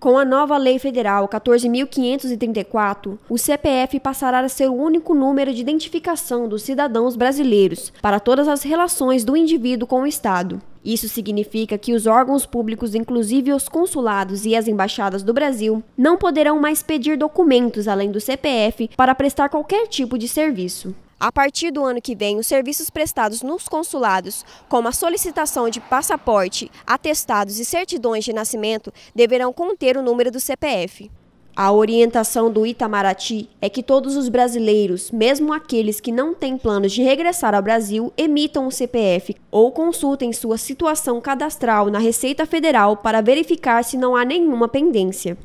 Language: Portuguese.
Com a nova Lei Federal 14.534, o CPF passará a ser o único número de identificação dos cidadãos brasileiros para todas as relações do indivíduo com o Estado. Isso significa que os órgãos públicos, inclusive os consulados e as embaixadas do Brasil, não poderão mais pedir documentos além do CPF para prestar qualquer tipo de serviço. A partir do ano que vem, os serviços prestados nos consulados, como a solicitação de passaporte, atestados e certidões de nascimento, deverão conter o número do CPF. A orientação do Itamaraty é que todos os brasileiros, mesmo aqueles que não têm planos de regressar ao Brasil, emitam o CPF ou consultem sua situação cadastral na Receita Federal para verificar se não há nenhuma pendência.